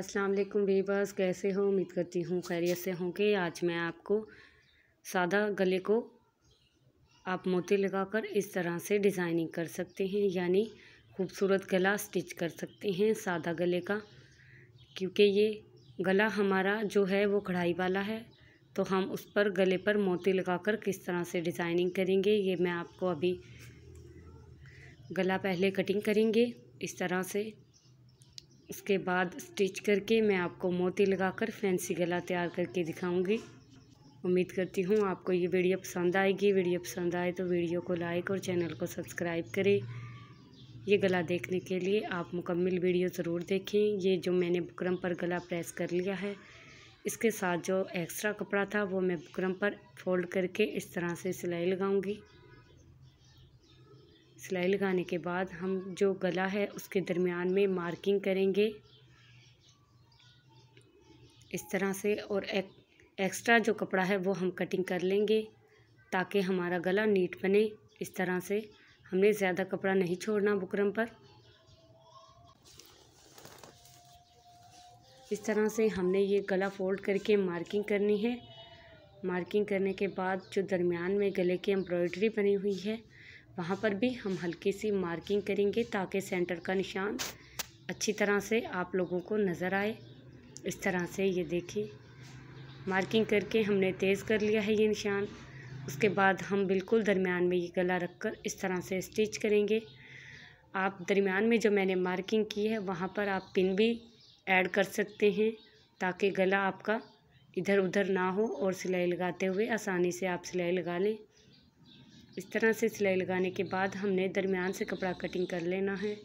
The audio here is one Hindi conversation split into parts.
अस्सलाम वालेकुम बेबस कैसे हो उम्मीद करती हूँ खैरियत से होंगे आज मैं आपको सादा गले को आप मोती लगाकर इस तरह से डिज़ाइनिंग कर सकते हैं यानी खूबसूरत गला स्टिच कर सकते हैं सादा गले का क्योंकि ये गला हमारा जो है वो कढ़ाई वाला है तो हम उस पर गले पर मोती लगाकर किस तरह से डिज़ाइनिंग करेंगे ये मैं आपको अभी गला पहले कटिंग करेंगे इस तरह से उसके बाद स्टिच करके मैं आपको मोती लगाकर फैंसी गला तैयार करके दिखाऊंगी उम्मीद करती हूँ आपको ये वीडियो पसंद आएगी वीडियो पसंद आए तो वीडियो को लाइक और चैनल को सब्सक्राइब करें ये गला देखने के लिए आप मुकम्मल वीडियो ज़रूर देखें ये जो मैंने बुकरम पर गला प्रेस कर लिया है इसके साथ जो एक्स्ट्रा कपड़ा था वो मैं बुकरम पर फोल्ड करके इस तरह से सिलाई लगाऊंगी सिलाई लगाने के बाद हम जो गला है उसके दरमियान में मार्किंग करेंगे इस तरह से और एक, एक्स्ट्रा जो कपड़ा है वो हम कटिंग कर लेंगे ताकि हमारा गला नीट बने इस तरह से हमने ज़्यादा कपड़ा नहीं छोड़ना बुकरम पर इस तरह से हमने ये गला फोल्ड करके मार्किंग करनी है मार्किंग करने के बाद जो दरमियान में गले की एम्ब्रॉयडरी बनी हुई है वहाँ पर भी हम हल्की सी मार्किंग करेंगे ताकि सेंटर का निशान अच्छी तरह से आप लोगों को नज़र आए इस तरह से ये देखिए मार्किंग करके हमने तेज़ कर लिया है ये निशान उसके बाद हम बिल्कुल दरमियान में ये गला रख कर इस तरह से स्टिच करेंगे आप दरमियान में जो मैंने मार्किंग की है वहाँ पर आप पिन भी ऐड कर सकते हैं ताकि गला आपका इधर उधर ना हो और सिलाई लगाते हुए आसानी से आप सिलाई लगा लें इस तरह से सिलाई लगाने के बाद हमने दरमियान से कपड़ा कटिंग कर लेना है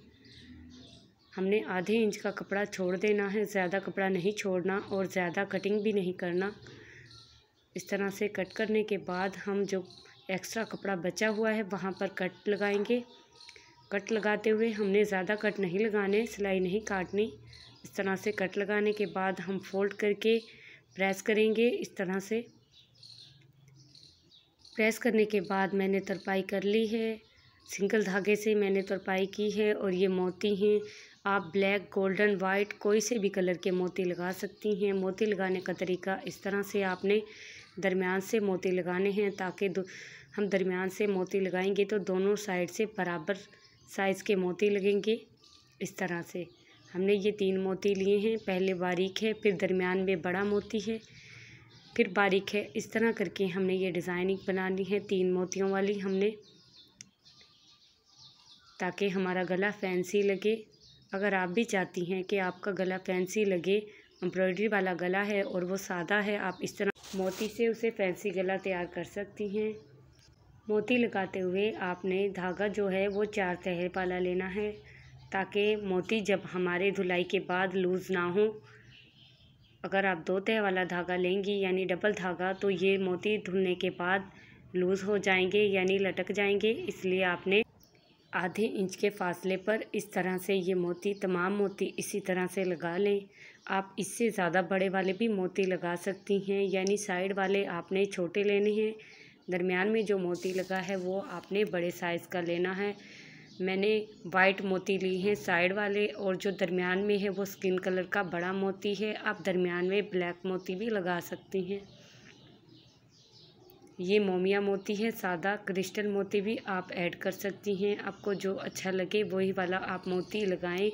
हमने आधे इंच का कपड़ा छोड़ देना है ज़्यादा कपड़ा नहीं छोड़ना और ज़्यादा कटिंग भी नहीं करना इस तरह से कट करने के बाद हम जो एक्स्ट्रा कपड़ा बचा हुआ है वहाँ पर कट लगाएंगे कट लगाते हुए हमने ज़्यादा कट नहीं लगाने सिलाई नहीं काटनी इस तरह से कट लगाने के बाद हम फोल्ड करके प्रेस करेंगे इस तरह से प्रेस करने के बाद मैंने तरपाई कर ली है सिंगल धागे से मैंने तरपाई की है और ये मोती हैं आप ब्लैक गोल्डन वाइट कोई से भी कलर के मोती लगा सकती हैं मोती लगाने का तरीका इस तरह से आपने दरमियान से मोती लगाने हैं ताकि हम दरमियान से मोती लगाएंगे तो दोनों साइड से बराबर साइज़ के मोती लगेंगे इस तरह से हमने ये तीन मोती लिए हैं पहले बारीक है फिर दरमियान में बड़ा मोती है फिर बारीक है इस तरह करके हमने ये डिज़ाइनिंग बनानी है तीन मोतियों वाली हमने ताकि हमारा गला फैंसी लगे अगर आप भी चाहती हैं कि आपका गला फैंसी लगे एम्ब्रॉयडरी वाला गला है और वो सादा है आप इस तरह मोती से उसे फैंसी गला तैयार कर सकती हैं मोती लगाते हुए आपने धागा जो है वो चार तहर वाला लेना है ताकि मोती जब हमारे धुलाई के बाद लूज़ ना हो अगर आप दो तय वाला धागा लेंगी यानी डबल धागा तो ये मोती धुलने के बाद लूज़ हो जाएंगे यानी लटक जाएंगे इसलिए आपने आधे इंच के फासले पर इस तरह से ये मोती तमाम मोती इसी तरह से लगा लें आप इससे ज़्यादा बड़े वाले भी मोती लगा सकती हैं यानी साइड वाले आपने छोटे लेने हैं दरमियान में जो मोती लगा है वो आपने बड़े साइज़ का लेना है मैंने वाइट मोती ली हैं साइड वाले और जो दरमियान में है वो स्किन कलर का बड़ा मोती है आप दरमियान में ब्लैक मोती भी लगा सकती हैं ये मोमिया मोती है सादा क्रिस्टल मोती भी आप ऐड कर सकती हैं आपको जो अच्छा लगे वही वाला आप मोती लगाएं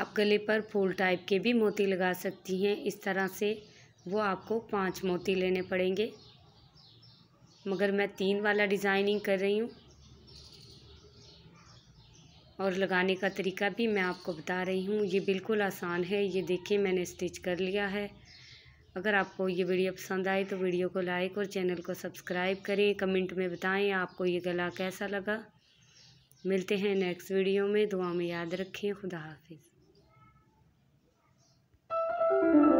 आप गले पर फूल टाइप के भी मोती लगा सकती हैं इस तरह से वो आपको पांच मोती लेने पड़ेंगे मगर मैं तीन वाला डिज़ाइनिंग कर रही हूँ और लगाने का तरीका भी मैं आपको बता रही हूँ ये बिल्कुल आसान है ये देखिए मैंने स्टिच कर लिया है अगर आपको ये वीडियो पसंद आए तो वीडियो को लाइक और चैनल को सब्सक्राइब करें कमेंट में बताएं आपको ये गला कैसा लगा मिलते हैं नेक्स्ट वीडियो में दुआ में याद रखें खुदा हाफिज़